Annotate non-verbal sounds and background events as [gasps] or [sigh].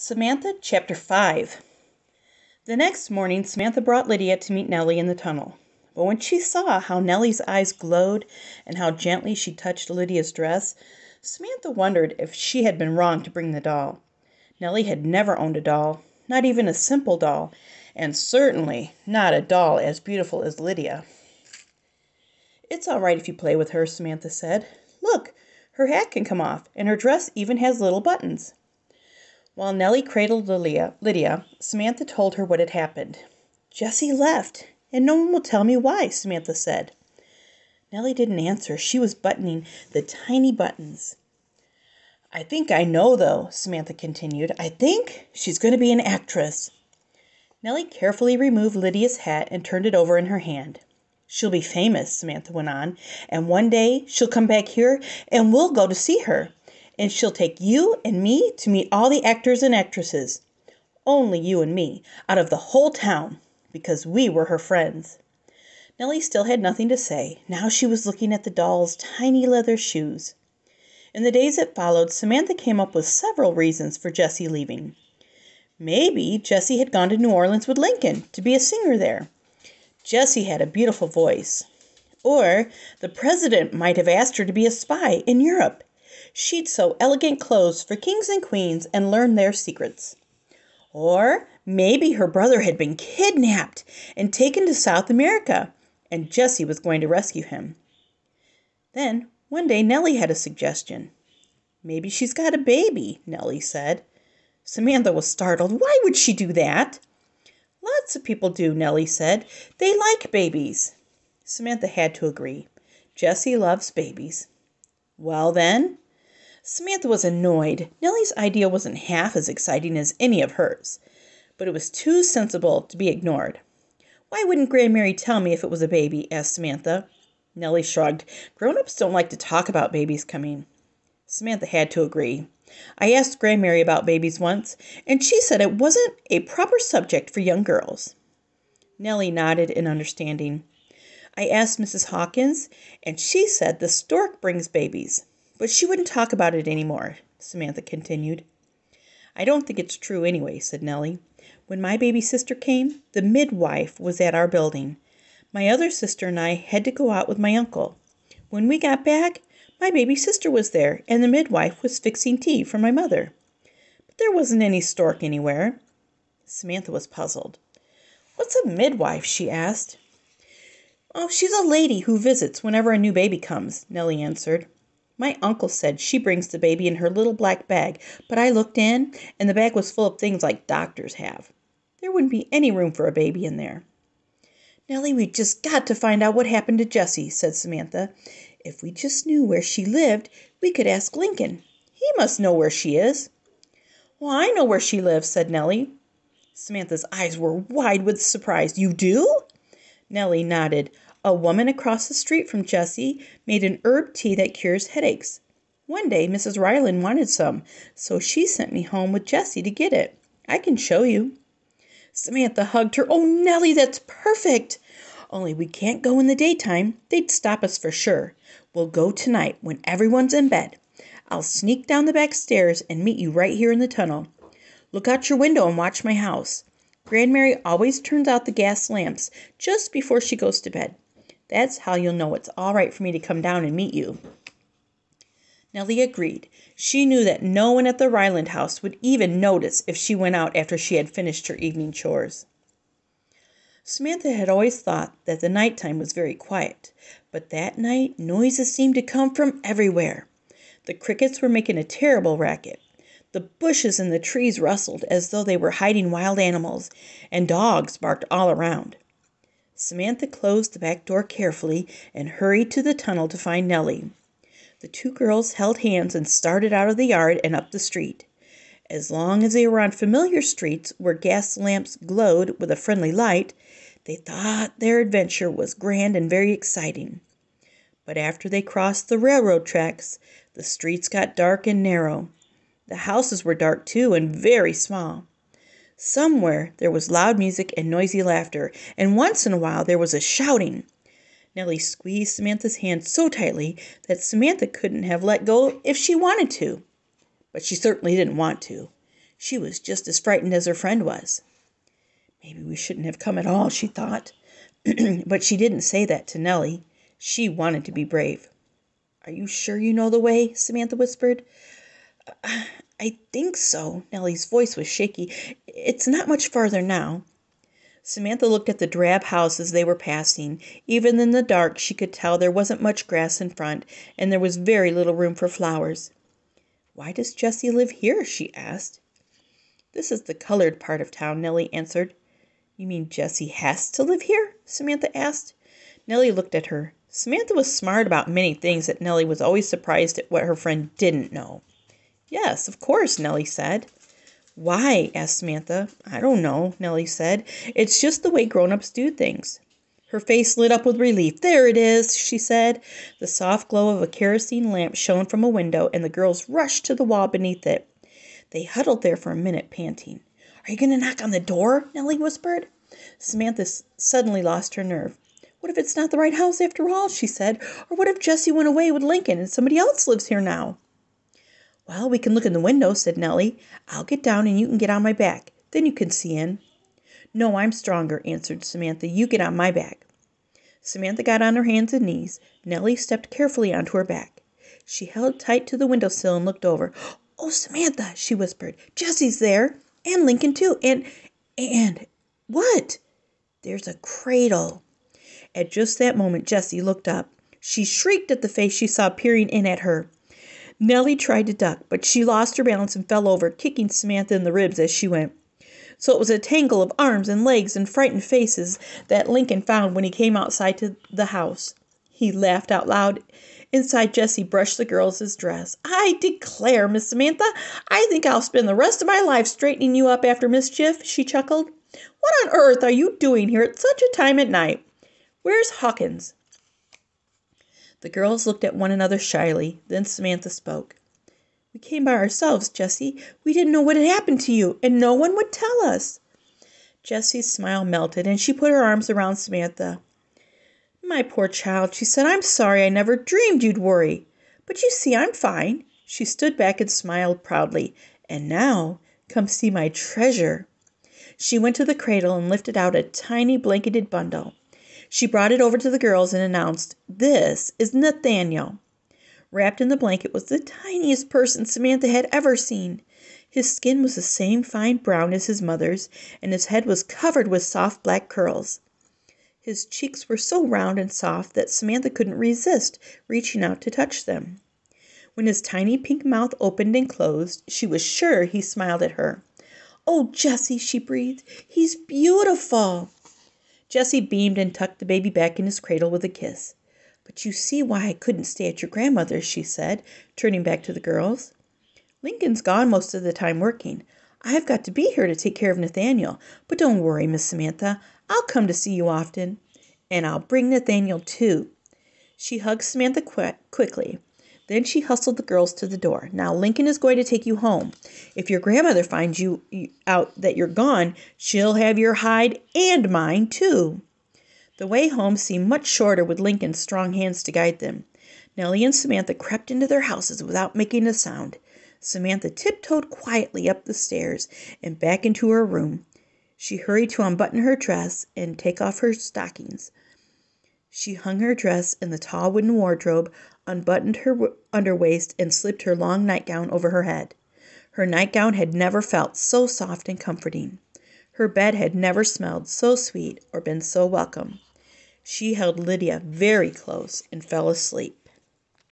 Samantha Chapter 5 The next morning Samantha brought Lydia to meet Nellie in the tunnel. But when she saw how Nellie's eyes glowed and how gently she touched Lydia's dress, Samantha wondered if she had been wrong to bring the doll. Nellie had never owned a doll, not even a simple doll, and certainly not a doll as beautiful as Lydia. It's all right if you play with her, Samantha said. Look, her hat can come off, and her dress even has little buttons. While Nellie cradled Lydia, Samantha told her what had happened. Jessie left, and no one will tell me why, Samantha said. Nellie didn't answer. She was buttoning the tiny buttons. I think I know, though, Samantha continued. I think she's going to be an actress. Nellie carefully removed Lydia's hat and turned it over in her hand. She'll be famous, Samantha went on, and one day she'll come back here and we'll go to see her and she'll take you and me to meet all the actors and actresses. Only you and me, out of the whole town, because we were her friends. Nellie still had nothing to say. Now she was looking at the doll's tiny leather shoes. In the days that followed, Samantha came up with several reasons for Jessie leaving. Maybe Jessie had gone to New Orleans with Lincoln to be a singer there. Jessie had a beautiful voice. Or the president might have asked her to be a spy in Europe she'd sew elegant clothes for kings and queens and learn their secrets. Or maybe her brother had been kidnapped and taken to South America, and Jessie was going to rescue him. Then one day Nellie had a suggestion. Maybe she's got a baby, Nellie said. Samantha was startled. Why would she do that? Lots of people do, Nellie said. They like babies. Samantha had to agree. Jessie loves babies. Well, then, Samantha was annoyed. Nellie's idea wasn't half as exciting as any of hers, but it was too sensible to be ignored. Why wouldn't Mary tell me if it was a baby? asked Samantha. Nellie shrugged. Grown ups don't like to talk about babies coming. Samantha had to agree. I asked Mary about babies once, and she said it wasn't a proper subject for young girls. Nellie nodded in understanding. I asked Mrs. Hawkins, and she said the stork brings babies. But she wouldn't talk about it anymore, Samantha continued. I don't think it's true anyway, said Nellie. When my baby sister came, the midwife was at our building. My other sister and I had to go out with my uncle. When we got back, my baby sister was there, and the midwife was fixing tea for my mother. But there wasn't any stork anywhere. Samantha was puzzled. What's a midwife? she asked. Oh, she's a lady who visits whenever a new baby comes, Nellie answered. My uncle said she brings the baby in her little black bag, but I looked in and the bag was full of things like doctors have. There wouldn't be any room for a baby in there." "Nellie, we've just got to find out what happened to Jessie," said Samantha. "If we just knew where she lived we could ask Lincoln. He must know where she is." "Well, I know where she lives," said Nellie. Samantha's eyes were wide with surprise. "You do?" Nellie nodded. A woman across the street from Jessie made an herb tea that cures headaches. One day Mrs. Ryland wanted some, so she sent me home with Jessie to get it. I can show you." Samantha hugged her. "Oh, Nellie, that's perfect! Only we can't go in the daytime. They'd stop us for sure. We'll go tonight when everyone's in bed. I'll sneak down the back stairs and meet you right here in the tunnel. Look out your window and watch my house. Grandmary always turns out the gas lamps just before she goes to bed. That's how you'll know it's all right for me to come down and meet you. Nellie agreed. She knew that no one at the Ryland house would even notice if she went out after she had finished her evening chores. Samantha had always thought that the night time was very quiet, but that night noises seemed to come from everywhere. The crickets were making a terrible racket. The bushes and the trees rustled as though they were hiding wild animals, and dogs barked all around. Samantha closed the back door carefully and hurried to the tunnel to find Nellie. The two girls held hands and started out of the yard and up the street. As long as they were on familiar streets where gas lamps glowed with a friendly light, they thought their adventure was grand and very exciting. But after they crossed the railroad tracks, the streets got dark and narrow. The houses were dark too and very small. Somewhere there was loud music and noisy laughter, and once in a while there was a shouting. Nellie squeezed Samantha's hand so tightly that Samantha couldn't have let go if she wanted to. But she certainly didn't want to. She was just as frightened as her friend was. Maybe we shouldn't have come at all, she thought. [clears throat] but she didn't say that to Nellie. She wanted to be brave. Are you sure you know the way? Samantha whispered. I think so." Nellie's voice was shaky. "It's not much farther now." Samantha looked at the drab houses they were passing. Even in the dark she could tell there wasn't much grass in front, and there was very little room for flowers. "Why does Jessie live here?" she asked. "This is the colored part of town," Nellie answered. "You mean Jessie has to live here?" Samantha asked. Nellie looked at her. Samantha was smart about many things that Nellie was always surprised at what her friend didn't know. Yes, of course, Nellie said. Why? asked Samantha. I don't know, Nellie said. It's just the way grown ups do things. Her face lit up with relief. There it is, she said. The soft glow of a kerosene lamp shone from a window, and the girls rushed to the wall beneath it. They huddled there for a minute, panting. Are you going to knock on the door? Nellie whispered. Samantha suddenly lost her nerve. What if it's not the right house after all? she said. Or what if Jesse went away with Lincoln and somebody else lives here now? "Well, we can look in the window," said Nellie. "I'll get down and you can get on my back. Then you can see in." "No, I'm stronger," answered Samantha. "You get on my back." Samantha got on her hands and knees. Nellie stepped carefully onto her back. She held tight to the window sill and looked over. [gasps] "Oh, Samantha," she whispered, "Jessie's there, and Lincoln too, and and "What?" "There's a cradle." At just that moment Jessie looked up. She shrieked at the face she saw peering in at her. Nellie tried to duck, but she lost her balance and fell over, kicking Samantha in the ribs as she went. So it was a tangle of arms and legs and frightened faces that Lincoln found when he came outside to the house. He laughed out loud. Inside, Jessie brushed the girl's dress. I declare, Miss Samantha, I think I'll spend the rest of my life straightening you up after mischief, she chuckled. What on earth are you doing here at such a time at night? Where's Hawkins? The girls looked at one another shyly. Then Samantha spoke. We came by ourselves, Jesse. We didn't know what had happened to you, and no one would tell us. Jessie's smile melted, and she put her arms around Samantha. My poor child, she said, I'm sorry I never dreamed you'd worry. But you see, I'm fine. She stood back and smiled proudly. And now, come see my treasure. She went to the cradle and lifted out a tiny blanketed bundle. She brought it over to the girls and announced, This is Nathaniel. Wrapped in the blanket was the tiniest person Samantha had ever seen. His skin was the same fine brown as his mother's, and his head was covered with soft black curls. His cheeks were so round and soft that Samantha couldn't resist reaching out to touch them. When his tiny pink mouth opened and closed, she was sure he smiled at her. Oh, Jessie, she breathed, he's beautiful! Jesse beamed and tucked the baby back in his cradle with a kiss. But you see why I couldn't stay at your grandmother's, she said, turning back to the girls. Lincoln's gone most of the time working. I've got to be here to take care of Nathaniel. But don't worry, Miss Samantha. I'll come to see you often. And I'll bring Nathaniel too. She hugged Samantha qu- quickly. Then she hustled the girls to the door. Now, Lincoln is going to take you home. If your grandmother finds you out that you're gone, she'll have your hide and mine, too. The way home seemed much shorter with Lincoln's strong hands to guide them. Nellie and Samantha crept into their houses without making a sound. Samantha tiptoed quietly up the stairs and back into her room. She hurried to unbutton her dress and take off her stockings. She hung her dress in the tall wooden wardrobe, unbuttoned her w- underwaist, and slipped her long nightgown over her head. Her nightgown had never felt so soft and comforting. Her bed had never smelled so sweet or been so welcome. She held Lydia very close and fell asleep.